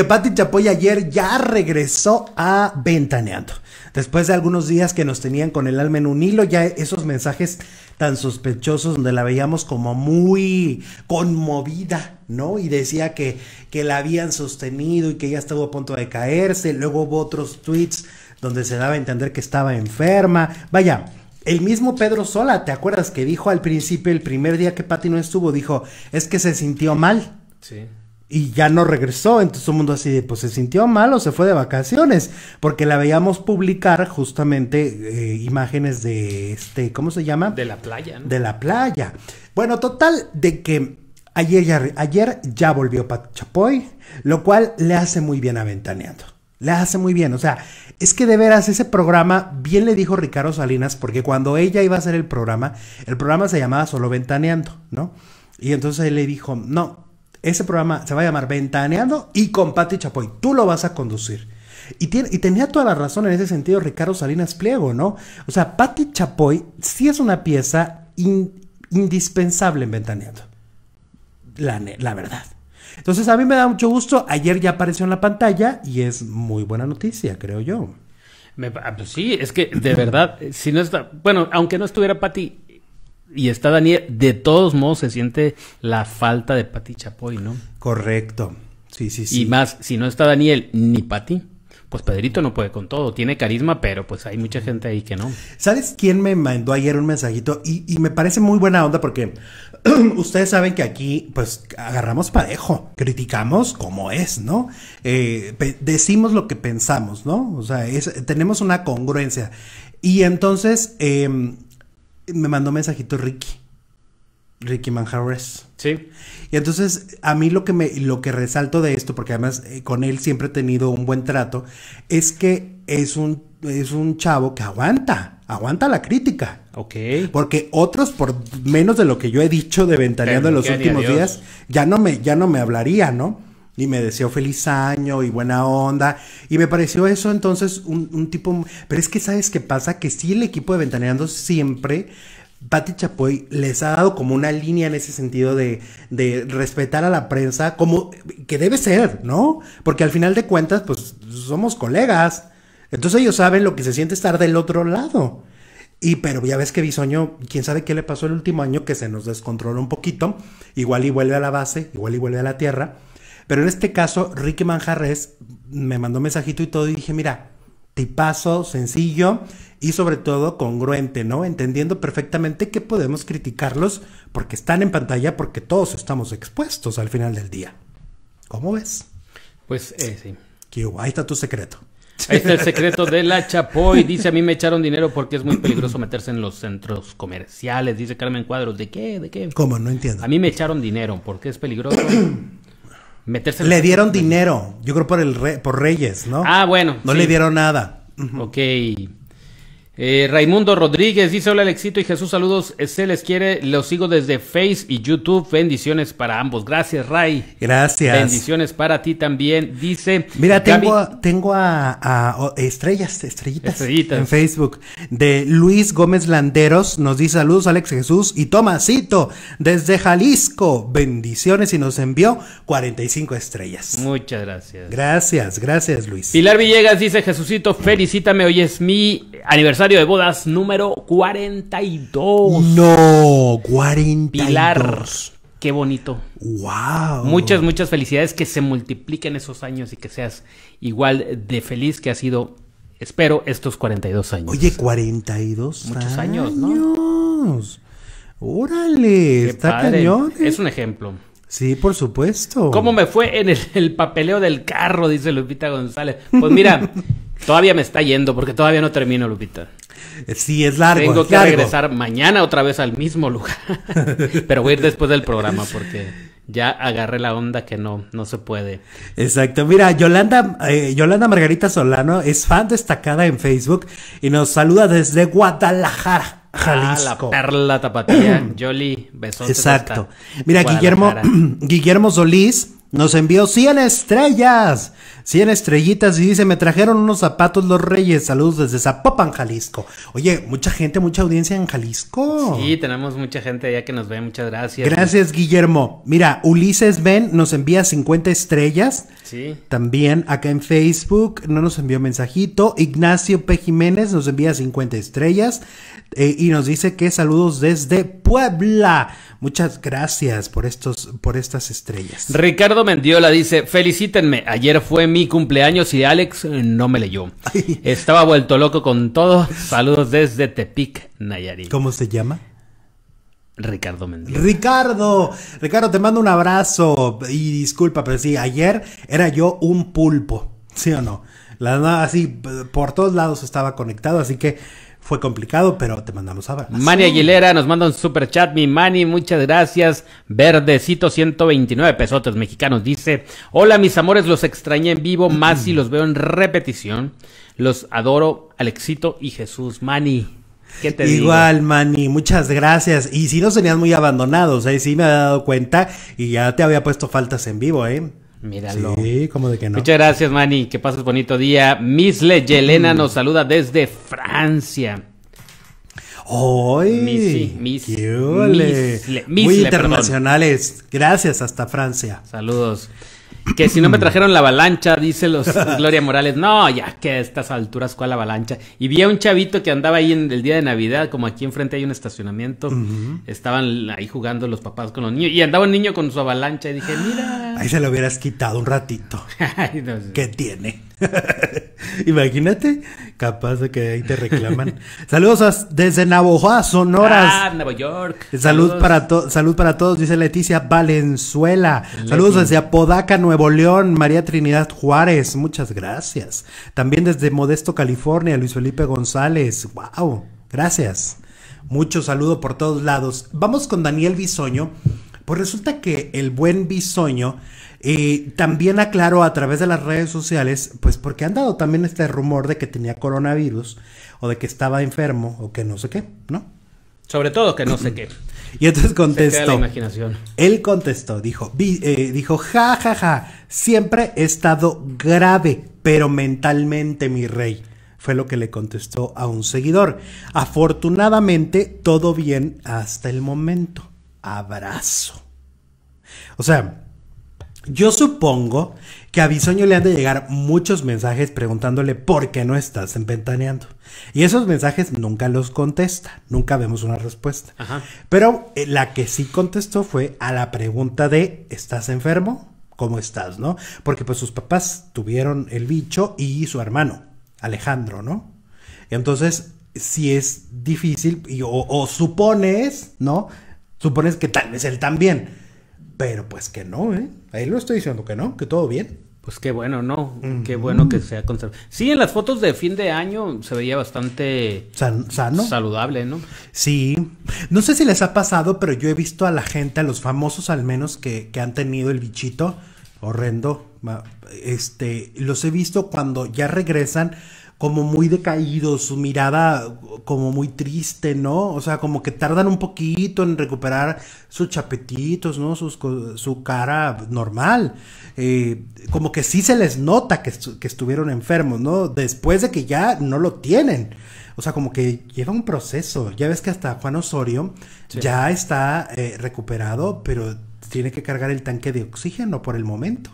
que Patti Chapoy ayer ya regresó a Ventaneando. Después de algunos días que nos tenían con el alma en un hilo, ya esos mensajes tan sospechosos donde la veíamos como muy conmovida, ¿no? Y decía que, que la habían sostenido y que ya estuvo a punto de caerse. Luego hubo otros tweets donde se daba a entender que estaba enferma. Vaya, el mismo Pedro Sola, ¿te acuerdas que dijo al principio, el primer día que Pati no estuvo, dijo, es que se sintió mal. Sí y ya no regresó. Entonces todo mundo así, de... pues se sintió mal o se fue de vacaciones, porque la veíamos publicar justamente eh, imágenes de este, ¿cómo se llama? De la playa. De la playa. Bueno, total, de que ayer ya, ayer ya volvió Pat Chapoy, lo cual le hace muy bien a Ventaneando. Le hace muy bien, o sea, es que de veras ese programa, bien le dijo Ricardo Salinas, porque cuando ella iba a hacer el programa, el programa se llamaba Solo Ventaneando, ¿no? Y entonces él le dijo, no, ese programa se va a llamar Ventaneando y con Pati Chapoy. Tú lo vas a conducir. Y, tenía toda la razón en ese sentido Ricardo Salinas Pliego, ¿no? O sea, Patti Chapoy sí es una pieza indispensable en Ventaneando. La, verdad. Entonces a mí me da mucho gusto. Ayer ya apareció en la pantalla y es muy buena noticia, creo yo. Ah, pues sí, es que de verdad, si no está, bueno, aunque no estuviera Pati y está Daniel, de todos modos se siente la falta de Pati Chapoy, ¿no? Correcto. Sí, sí, sí. Y más, si no está Daniel ni Pati, pues Pedrito no puede con todo. Tiene carisma, pero pues hay mucha gente ahí que no. ¿Sabes quién me mandó ayer un mensajito? Y, me parece muy buena onda porque ustedes saben que aquí, pues, agarramos parejo. Criticamos como es, ¿no? Eh, decimos lo que pensamos, ¿no? O sea, tenemos una congruencia. Y entonces. Em, me mandó mensajito Ricky. Ricky Manjarres. Sí. Y entonces, a mí lo que me lo que resalto de esto, porque además eh, con él siempre he tenido un buen trato, es que es un, es un chavo que aguanta, aguanta la crítica. Ok. Porque otros, por menos de lo que yo he dicho de Ventaneando en los últimos días, ya no me, ya no me hablaría, ¿no? y me deseó feliz año y buena onda. Y me pareció eso entonces un, tipo... Pero es que sabes qué pasa, que si el equipo de Ventaneando siempre... Pati Chapoy les ha dado como una línea en ese sentido de, de, respetar a la prensa, como que debe ser, ¿no? Porque al final de cuentas, pues somos colegas. Entonces ellos saben lo que se siente estar del otro lado. Y pero ya ves que Bisoño, quién sabe qué le pasó el último año, que se nos descontroló un poquito, igual y vuelve a la base, igual y vuelve a la tierra. Pero en este caso, Ricky Manjarres me mandó un mensajito y todo y dije, mira, tipazo, sencillo y sobre todo congruente, ¿no? Entendiendo perfectamente que podemos criticarlos porque están en pantalla, porque todos estamos expuestos al final del día. ¿Cómo ves? Pues eh, sí. Ahí está tu secreto. Ahí está el secreto de la Chapoy. Dice, a mí me echaron dinero porque es muy peligroso meterse en los centros comerciales. Dice Carmen Cuadros, ¿de qué? ¿De qué? ¿Cómo? No entiendo. A mí me echaron dinero porque es peligroso le dieron dinero, yo creo por el por Reyes, ¿no? Ah, bueno. No le dieron nada. Okay. Ok. Eh, Raimundo Rodríguez dice: Hola, Alexito y Jesús, saludos. Se les quiere, los sigo desde Face y YouTube. Bendiciones para ambos. Gracias, Ray. Gracias. Bendiciones para ti también. Dice: Mira, tengo, a, tengo a, estrellas, estrellitas, en Facebook. De Luis Gómez Landeros nos dice: Saludos, Alex Jesús y Tomasito desde Jalisco. Bendiciones y nos envió 45 estrellas. Muchas gracias. Gracias, gracias, Luis. Pilar Villegas dice: Jesucito, felicítame. Hoy es mi aniversario de bodas número 42. No, 42. Pilar, qué bonito. Wow. Muchas, muchas felicidades, que se multipliquen esos años y que seas igual de feliz que ha sido, espero, estos 42 años. Oye, 42 Muchos años, ¿no? Órale, está padre. cañón. ¿eh? Es un ejemplo. Sí, por supuesto. ¿Cómo me fue en el, papeleo del carro? Dice Lupita González. Pues mira, Todavía me está yendo porque todavía no termino, Lupita. Eh, sí, es largo. Tengo que regresar mañana otra vez al mismo lugar. Pero voy a ir después del programa porque ya agarré la onda que no, no se puede. Exacto. Mira, Yolanda, eh, Yolanda Margarita Solano es fan destacada en Facebook y nos saluda desde Guadalajara. Jalisco. Ah, la perla tapatía, Jolly, besos. Exacto. Mira, Guillermo, Guillermo Solís nos envió 100 estrellas. 100 estrellitas y dice, me trajeron unos zapatos los reyes, saludos desde Zapopan, Jalisco. Oye, mucha gente, mucha audiencia en Jalisco. Sí, tenemos mucha gente allá que nos ve, muchas gracias. Gracias, Guillermo. Mira, Ulises Ben nos envía 50 estrellas. Sí. También acá en Facebook no nos envió mensajito. Ignacio P. Jiménez nos envía 50 estrellas eh, y nos dice que saludos desde Puebla. Muchas gracias por estos, por estas estrellas. Ricardo Mendiola dice, felicítenme, ayer fue mi cumpleaños y Alex eh, no me leyó. Estaba vuelto loco con todo. Saludos desde Tepic, Nayarit. ¿Cómo se llama? Ricardo Mendoza. Ricardo, Ricardo, te mando un abrazo y disculpa, pero sí, ayer era yo un pulpo, ¿sí o no? La, así, por todos lados estaba conectado, así que fue complicado, pero te mandamos a Mani Aguilera nos manda un super chat. Mi Mani, muchas gracias. Verdecito, 129 pesotes mexicanos. Dice: Hola, mis amores, los extrañé en vivo, más y los veo en repetición. Los adoro, Alexito y Jesús. Mani. ¿Qué te Igual, Mani, muchas gracias. Y si no nos tenías muy abandonados, Ahí ¿eh? sí me había dado cuenta y ya te había puesto faltas en vivo, ¿eh? Míralo. Sí, como de que no. Muchas gracias, Manny. Que pases bonito día. Miss Yelena mm. nos saluda desde Francia. ¡Hoy! Missy, Muy internacionales. Gracias, hasta Francia. Saludos. Que si no me mm. trajeron la avalancha, dice los Gloria Morales. No, ya que a estas alturas, ¿cuál avalancha? Y vi a un chavito que andaba ahí en el día de Navidad, como aquí enfrente hay un estacionamiento. Estaban ahí jugando los papás con los niños. Y andaba un niño con su avalancha. Y dije, mira. Ahí se lo hubieras quitado un ratito. ¿Qué tiene? Imagínate Capaz de que ahí te reclaman. Saludos desde Navojoa, Sonora. Ah, Nueva York. Salud para, salud para todos, dice Leticia Valenzuela. Saludos desde Apodaca, Nuevo León, María Trinidad Juárez. Muchas gracias. También desde Modesto, California, Luis Felipe González. Wow, gracias. Mucho saludo por todos lados. Vamos con Daniel Bisoño, pues resulta que el buen bisoño eh, también aclaró a través de las redes sociales, pues porque han dado también este rumor de que tenía coronavirus o de que estaba enfermo o que no sé qué, ¿no? Sobre todo que no sé qué. Y entonces contestó. La imaginación. Él contestó, dijo, eh, dijo, ja, ja, ja, siempre he estado grave, pero mentalmente, mi rey. Fue lo que le contestó a un seguidor. Afortunadamente, todo bien hasta el momento abrazo. O sea, yo supongo que a Bisoño le han de llegar muchos mensajes preguntándole por qué no estás ventaneando. Y esos mensajes nunca los contesta, nunca vemos una respuesta. Pero eh, la que sí contestó fue a la pregunta de ¿estás enfermo? ¿Cómo estás? ¿No? Porque pues sus papás tuvieron el bicho y su hermano, Alejandro, ¿no? entonces, si es difícil, o supones, ¿no? Supones que tal vez él también. Pero pues que no, ¿eh? Ahí lo estoy diciendo que no, que todo bien. Pues qué bueno, ¿no? Qué bueno que sea conservado. Sí, en las fotos de fin de año se veía bastante sano. Saludable, ¿no? Sí. No sé si les ha pasado, pero yo he visto a la gente, a los famosos al menos que, que han tenido el bichito horrendo, este, los he visto cuando ya regresan como muy decaídos, su mirada como muy triste, ¿no? O sea, como que tardan un poquito en recuperar sus chapetitos, ¿no? Sus, su cara normal. Eh, como que sí se les nota que, que, estuvieron enfermos, ¿no? Después de que ya no lo tienen. O sea, como que lleva un proceso. Ya ves que hasta Juan Osorio ya está eh, recuperado, pero tiene que cargar el tanque de oxígeno por el momento.